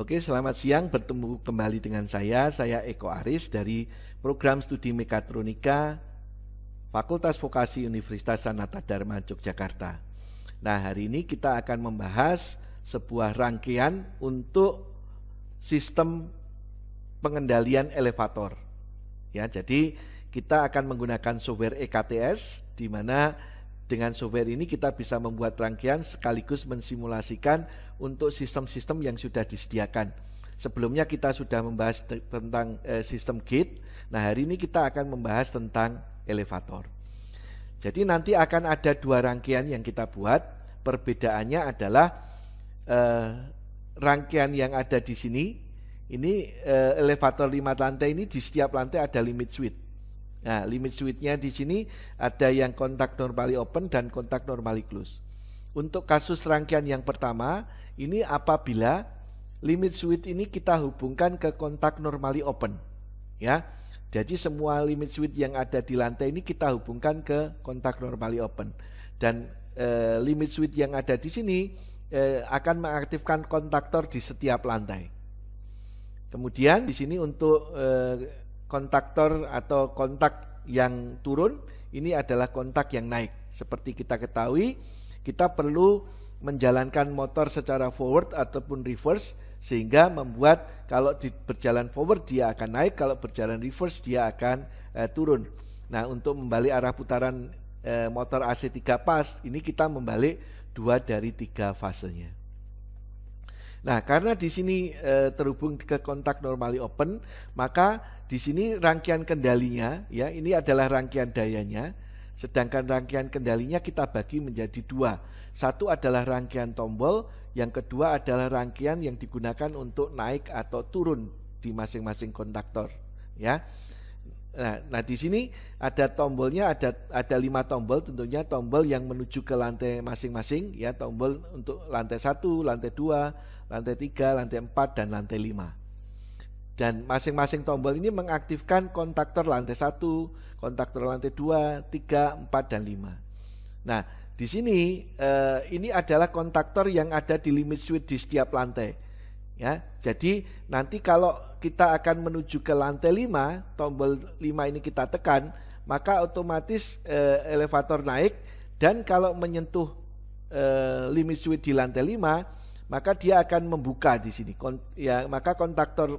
Oke, selamat siang. Bertemu kembali dengan saya. Saya Eko Aris dari Program Studi Mekatronika Fakultas Vokasi Universitas Sanata Dharma Yogyakarta. Nah, hari ini kita akan membahas sebuah rangkaian untuk sistem pengendalian elevator. Ya, jadi kita akan menggunakan software EKTS di mana dengan software ini kita bisa membuat rangkaian sekaligus mensimulasikan untuk sistem-sistem yang sudah disediakan. Sebelumnya kita sudah membahas tentang eh, sistem gate. Nah, hari ini kita akan membahas tentang elevator. Jadi nanti akan ada dua rangkaian yang kita buat. Perbedaannya adalah e, rangkaian yang ada di sini ini e, elevator 5 lantai ini di setiap lantai ada limit switch. Nah, limit suite-nya di sini ada yang kontak normally open dan kontak normally close. Untuk kasus rangkaian yang pertama, ini apabila limit switch ini kita hubungkan ke kontak normally open. Ya. Jadi semua limit switch yang ada di lantai ini kita hubungkan ke kontak normally open. Dan e, limit switch yang ada di sini e, akan mengaktifkan kontaktor di setiap lantai. Kemudian di sini untuk e, kontaktor atau kontak yang turun ini adalah kontak yang naik. Seperti kita ketahui, kita perlu menjalankan motor secara forward ataupun reverse sehingga membuat kalau di, berjalan forward dia akan naik, kalau berjalan reverse dia akan eh, turun. Nah, untuk membalik arah putaran eh, motor AC 3 pas, ini kita membalik dua dari tiga fasenya. Nah, karena di sini e, terhubung ke kontak normally open, maka di sini rangkaian kendalinya ya, ini adalah rangkaian dayanya. Sedangkan rangkaian kendalinya kita bagi menjadi dua. Satu adalah rangkaian tombol, yang kedua adalah rangkaian yang digunakan untuk naik atau turun di masing-masing konduktor. Ya, Nah, nah di sini ada tombolnya, ada ada lima tombol, tentunya tombol yang menuju ke lantai masing-masing, ya tombol untuk lantai satu, lantai dua, lantai tiga, lantai empat, dan lantai lima. Dan masing-masing tombol ini mengaktifkan kontaktor lantai satu, kontaktor lantai dua, tiga, empat, dan lima. Nah, di sini eh, ini adalah kontaktor yang ada di limit switch di setiap lantai. Ya, jadi nanti kalau kita akan menuju ke lantai 5, tombol 5 ini kita tekan, maka otomatis eh, elevator naik dan kalau menyentuh eh, limit switch di lantai 5, maka dia akan membuka di sini. Kon, ya, maka kontaktor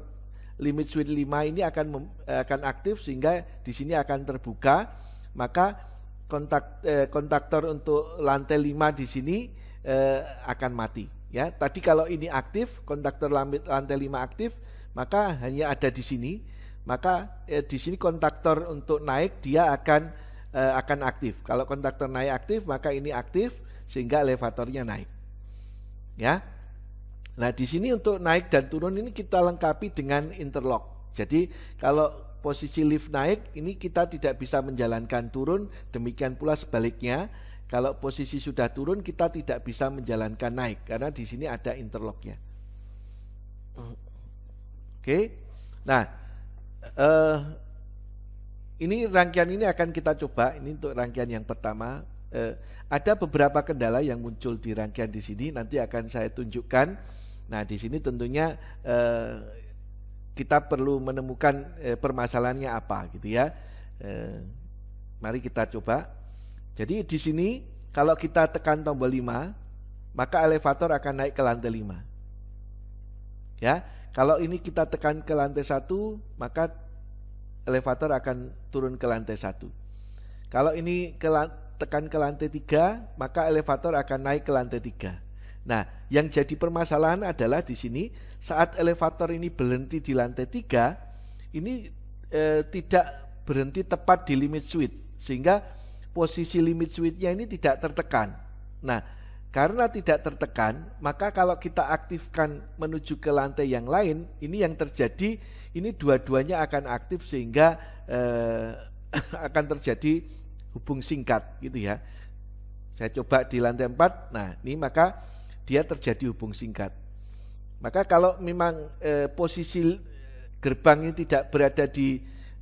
limit switch 5 ini akan eh, akan aktif sehingga di sini akan terbuka. Maka kontak eh, kontaktor untuk lantai 5 di sini eh, akan mati. Ya, tadi kalau ini aktif, kontaktor lantai 5 aktif, maka hanya ada di sini. Maka eh, di sini kontaktor untuk naik dia akan eh, akan aktif. Kalau kontaktor naik aktif, maka ini aktif sehingga elevatornya naik. Ya. Nah, di sini untuk naik dan turun ini kita lengkapi dengan interlock. Jadi, kalau posisi lift naik ini kita tidak bisa menjalankan turun, demikian pula sebaliknya kalau posisi sudah turun kita tidak bisa menjalankan naik karena di sini ada interlocknya. Oke, nah eh, ini rangkaian ini akan kita coba. Ini untuk rangkaian yang pertama. Eh, ada beberapa kendala yang muncul di rangkaian di sini. Nanti akan saya tunjukkan. Nah, di sini tentunya eh, kita perlu menemukan eh, permasalahannya apa, gitu ya. Eh, mari kita coba. Jadi di sini kalau kita tekan tombol 5, maka elevator akan naik ke lantai 5. Ya, kalau ini kita tekan ke lantai 1, maka elevator akan turun ke lantai 1. Kalau ini ke tekan ke lantai 3, maka elevator akan naik ke lantai 3. Nah, yang jadi permasalahan adalah di sini saat elevator ini berhenti di lantai 3, ini eh, tidak berhenti tepat di limit switch sehingga posisi limit switchnya ini tidak tertekan. Nah, karena tidak tertekan, maka kalau kita aktifkan menuju ke lantai yang lain, ini yang terjadi, ini dua-duanya akan aktif sehingga eh, akan terjadi hubung singkat gitu ya. Saya coba di lantai 4, nah ini maka dia terjadi hubung singkat. Maka kalau memang eh, posisi gerbang ini tidak berada di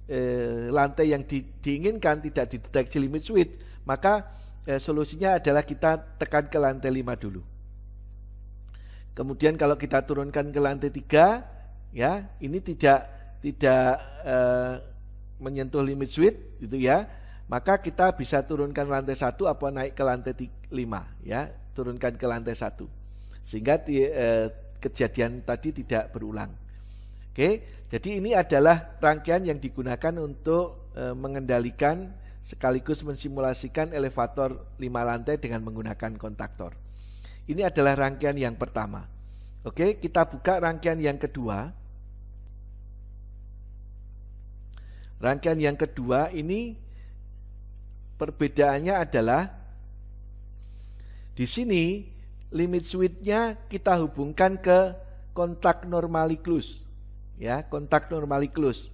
eh, lantai yang di, diinginkan tidak dideteksi limit switch, maka eh, solusinya adalah kita tekan ke lantai 5 dulu. Kemudian kalau kita turunkan ke lantai 3, ya, ini tidak tidak eh, menyentuh limit switch gitu ya. Maka kita bisa turunkan lantai 1 apa naik ke lantai 5 ya, turunkan ke lantai 1. Sehingga eh, kejadian tadi tidak berulang. Oke, jadi ini adalah rangkaian yang digunakan untuk e, mengendalikan sekaligus mensimulasikan elevator 5 lantai dengan menggunakan kontaktor. Ini adalah rangkaian yang pertama. Oke, kita buka rangkaian yang kedua. Rangkaian yang kedua ini perbedaannya adalah di sini limit switch-nya kita hubungkan ke kontak normaliklus ya kontak normaliklus.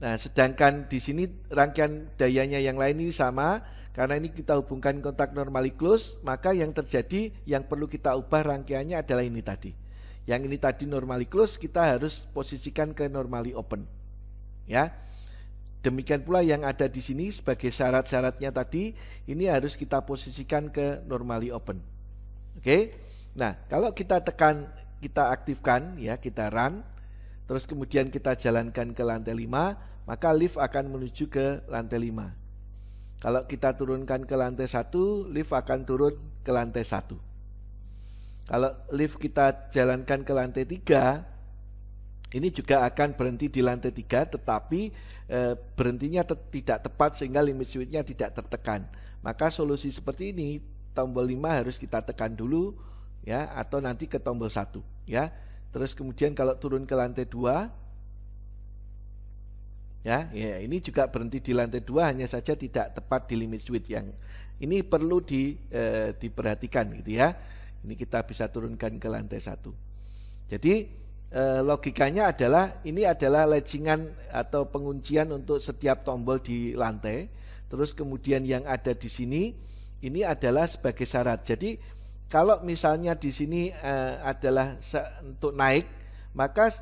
Nah, sedangkan di sini rangkaian dayanya yang lain ini sama karena ini kita hubungkan kontak normaliklus, maka yang terjadi yang perlu kita ubah rangkaiannya adalah ini tadi. Yang ini tadi normaliklus kita harus posisikan ke normally open. Ya. Demikian pula yang ada di sini sebagai syarat-syaratnya tadi ini harus kita posisikan ke normally open. Oke. Okay? Nah, kalau kita tekan kita aktifkan ya, kita run terus kemudian kita jalankan ke lantai 5, maka lift akan menuju ke lantai 5. Kalau kita turunkan ke lantai 1, lift akan turun ke lantai 1. Kalau lift kita jalankan ke lantai 3, ini juga akan berhenti di lantai 3 tetapi e, berhentinya te tidak tepat sehingga limit switchnya tidak tertekan. Maka solusi seperti ini tombol 5 harus kita tekan dulu ya atau nanti ke tombol 1 ya. Terus kemudian kalau turun ke lantai dua, ya, ya ini juga berhenti di lantai dua hanya saja tidak tepat di limit switch yang ini perlu di, eh, diperhatikan gitu ya. Ini kita bisa turunkan ke lantai satu. Jadi eh, logikanya adalah ini adalah lecingan atau penguncian untuk setiap tombol di lantai. Terus kemudian yang ada di sini ini adalah sebagai syarat. Jadi kalau misalnya di sini uh, adalah untuk naik, maka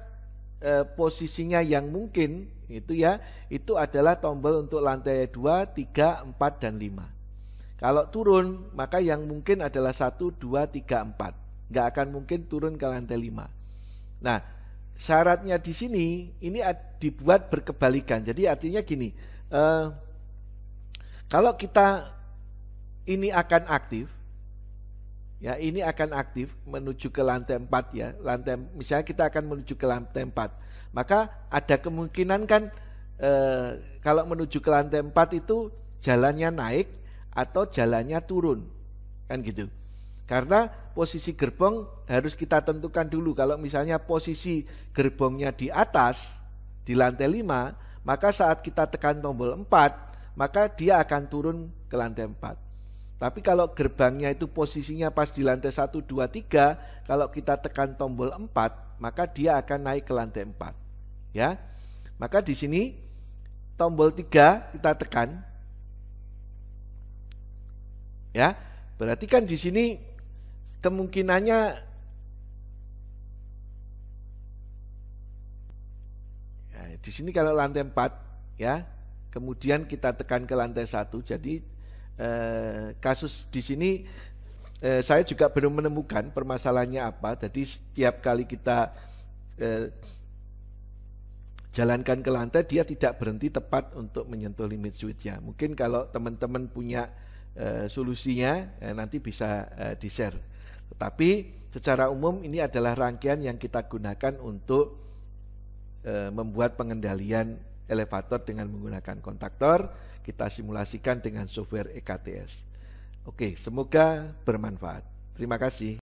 uh, posisinya yang mungkin itu ya, itu adalah tombol untuk lantai 2, 3, 4 dan 5. Kalau turun, maka yang mungkin adalah 1, 2, 3, 4. Nggak akan mungkin turun ke lantai 5. Nah, syaratnya di sini ini dibuat berkebalikan. Jadi artinya gini, uh, kalau kita ini akan aktif, Ya, ini akan aktif menuju ke lantai 4 ya. Lantai misalnya kita akan menuju ke lantai 4. Maka ada kemungkinan kan eh, kalau menuju ke lantai 4 itu jalannya naik atau jalannya turun. Kan gitu. Karena posisi gerbong harus kita tentukan dulu. Kalau misalnya posisi gerbongnya di atas di lantai 5, maka saat kita tekan tombol 4, maka dia akan turun ke lantai 4. Tapi kalau gerbangnya itu posisinya pas di lantai 1, 2, 3, kalau kita tekan tombol 4, maka dia akan naik ke lantai 4. Ya. Maka di sini tombol 3 kita tekan. Ya. Berarti kan di sini kemungkinannya ya, di sini kalau lantai 4 ya, kemudian kita tekan ke lantai 1 jadi Eh, kasus di sini eh, saya juga belum menemukan permasalahannya apa. Jadi setiap kali kita eh, jalankan ke lantai dia tidak berhenti tepat untuk menyentuh limit switchnya. Mungkin kalau teman-teman punya eh, solusinya eh, nanti bisa di share. Tetapi secara umum ini adalah rangkaian yang kita gunakan untuk membuat pengendalian elevator dengan menggunakan kontaktor. Kita simulasikan dengan software EKTS. Oke, semoga bermanfaat. Terima kasih.